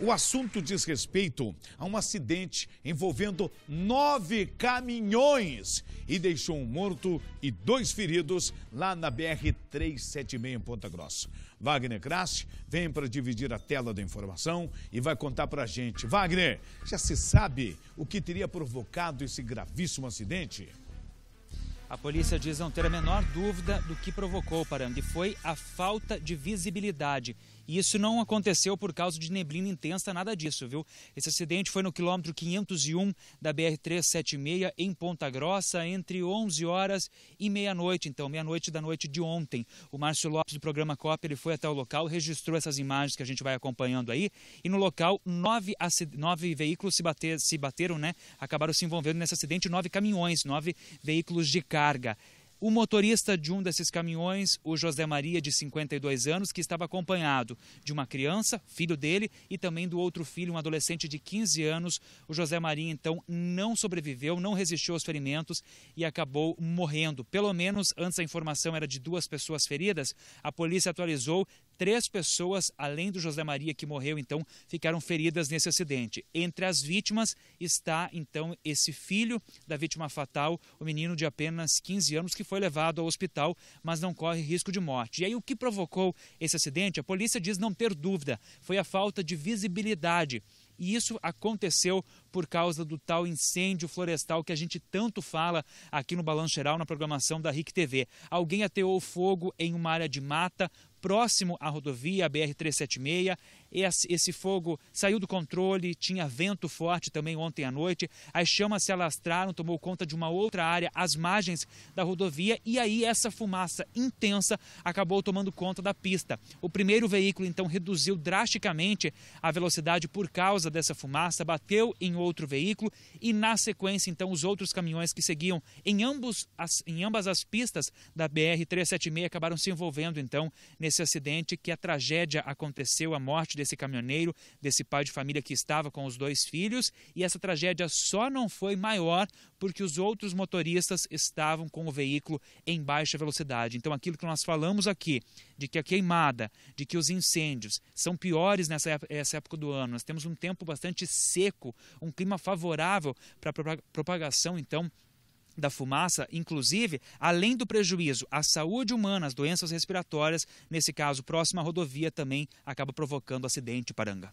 O assunto diz respeito a um acidente envolvendo nove caminhões e deixou um morto e dois feridos lá na BR-376 em Ponta Grossa. Wagner Krasch vem para dividir a tela da informação e vai contar para a gente. Wagner, já se sabe o que teria provocado esse gravíssimo acidente? A polícia diz não ter a menor dúvida do que provocou o parangue. Foi a falta de visibilidade. E isso não aconteceu por causa de neblina intensa, nada disso, viu? Esse acidente foi no quilômetro 501 da BR-376, em Ponta Grossa, entre 11 horas e meia-noite, então, meia-noite da noite de ontem. O Márcio Lopes, do programa COP, ele foi até o local, registrou essas imagens que a gente vai acompanhando aí. E no local, nove, nove veículos se, bater, se bateram, né? Acabaram se envolvendo nesse acidente, nove caminhões, nove veículos de carro carga. O motorista de um desses caminhões, o José Maria, de 52 anos, que estava acompanhado de uma criança, filho dele, e também do outro filho, um adolescente de 15 anos. O José Maria, então, não sobreviveu, não resistiu aos ferimentos e acabou morrendo. Pelo menos antes a informação era de duas pessoas feridas, a polícia atualizou Três pessoas, além do José Maria que morreu, então, ficaram feridas nesse acidente. Entre as vítimas está, então, esse filho da vítima fatal, o menino de apenas 15 anos, que foi levado ao hospital, mas não corre risco de morte. E aí, o que provocou esse acidente? A polícia diz não ter dúvida, foi a falta de visibilidade e isso aconteceu por causa do tal incêndio florestal que a gente tanto fala aqui no Balanço Geral, na programação da RIC TV. Alguém ateou fogo em uma área de mata próximo à rodovia BR-376. Esse, fogo saiu do controle, tinha vento forte também ontem à noite. As chamas se alastraram, tomou conta de uma outra área às margens da rodovia e aí essa fumaça intensa acabou tomando conta da pista. O primeiro veículo então reduziu drasticamente a velocidade por causa causa dessa fumaça, bateu em outro veículo e, na sequência, então, os outros caminhões que seguiam em, ambos as, em ambas as pistas da BR-376 acabaram se envolvendo, então, nesse acidente que a tragédia aconteceu, a morte desse caminhoneiro, desse pai de família que estava com os dois filhos, e essa tragédia só não foi maior porque os outros motoristas estavam com o veículo em baixa velocidade. Então, aquilo que nós falamos aqui, de que a queimada, de que os incêndios são piores nessa época do ano, nós temos um tempo tempo bastante seco, um clima favorável para a propagação, então, da fumaça, inclusive, além do prejuízo à saúde humana, as doenças respiratórias, nesse caso, próxima à rodovia também acaba provocando acidente, Paranga.